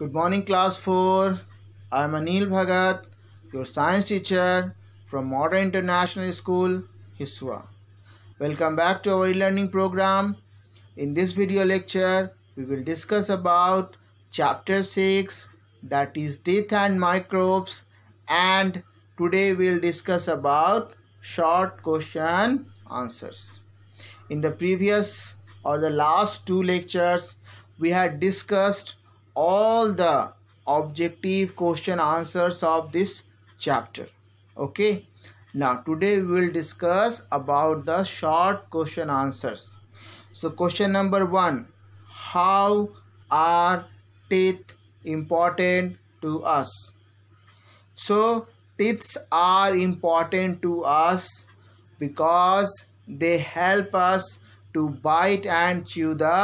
Good morning, class 4. I am Anil Bhagat, your science teacher from Modern International School, Hiswa. Welcome back to our e-learning program. In this video lecture, we will discuss about chapter 6 that is death and microbes and today we will discuss about short question answers. In the previous or the last two lectures, we had discussed all the objective question answers of this chapter okay now today we will discuss about the short question answers so question number one how are teeth important to us so teeth are important to us because they help us to bite and chew the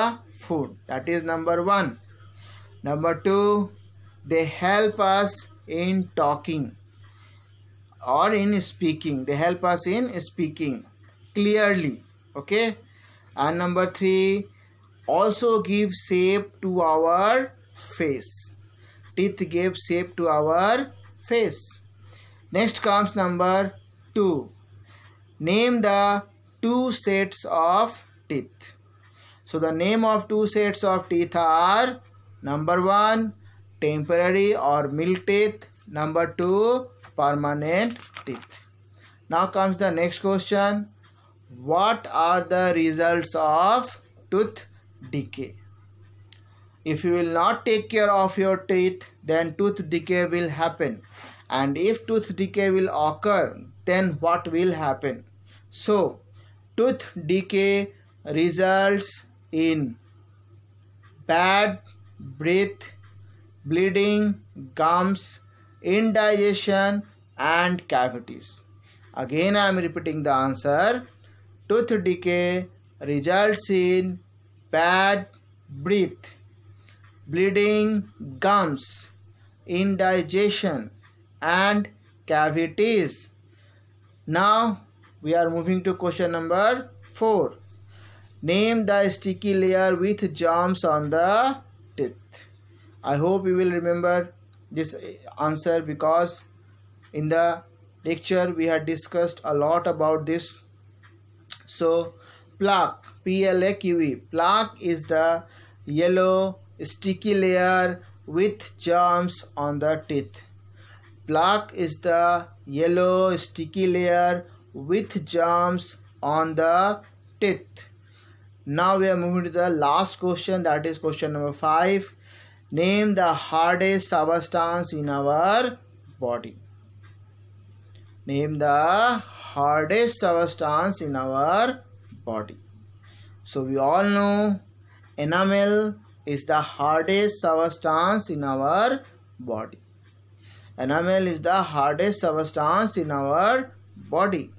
food that is number one Number two, they help us in talking or in speaking. They help us in speaking clearly. Okay. And number three, also give shape to our face. Teeth give shape to our face. Next comes number two. Name the two sets of teeth. So the name of two sets of teeth are number one temporary or milk teeth number two permanent teeth now comes the next question what are the results of tooth decay if you will not take care of your teeth then tooth decay will happen and if tooth decay will occur then what will happen so tooth decay results in bad breath, bleeding, gums, indigestion, and cavities. Again, I am repeating the answer. Tooth decay results in bad breath, bleeding, gums, indigestion, and cavities. Now, we are moving to question number 4. Name the sticky layer with germs on the i hope you will remember this eh, answer because in the lecture we had discussed a lot about this so plaque p-l-a-q-e plaque is the yellow sticky layer with germs on the teeth plaque is the yellow sticky layer with germs on the teeth now we are moving to the last question that is question number 5 name the hardest substance in our body name the hardest substance in our body so we all know enamel is the hardest substance in our body enamel is the hardest substance in our body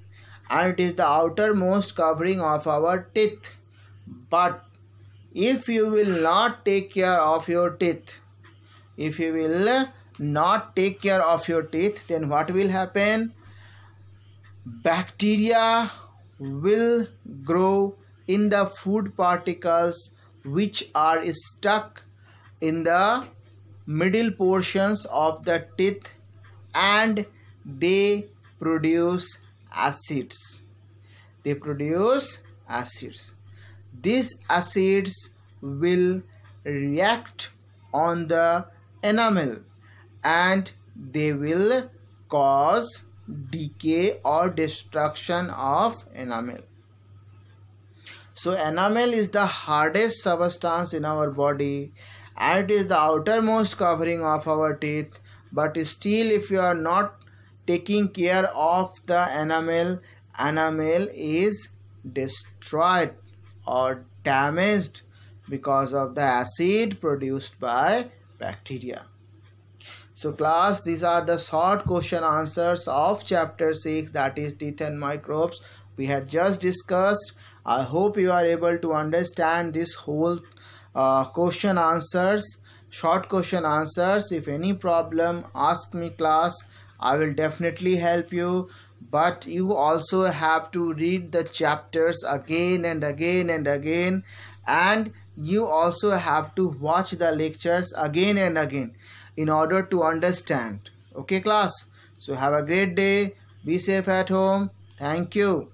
and it is the outermost covering of our teeth but if you will not take care of your teeth if you will not take care of your teeth then what will happen bacteria will grow in the food particles which are stuck in the middle portions of the teeth and they produce acids they produce acids these acids will react on the enamel and they will cause decay or destruction of enamel so enamel is the hardest substance in our body and it is the outermost covering of our teeth but still if you are not taking care of the enamel enamel is destroyed or damaged because of the acid produced by bacteria. So class, these are the short question answers of chapter 6 that is teeth and microbes we had just discussed. I hope you are able to understand this whole uh, question answers, short question answers. If any problem, ask me class. I will definitely help you but you also have to read the chapters again and again and again and you also have to watch the lectures again and again in order to understand okay class so have a great day be safe at home thank you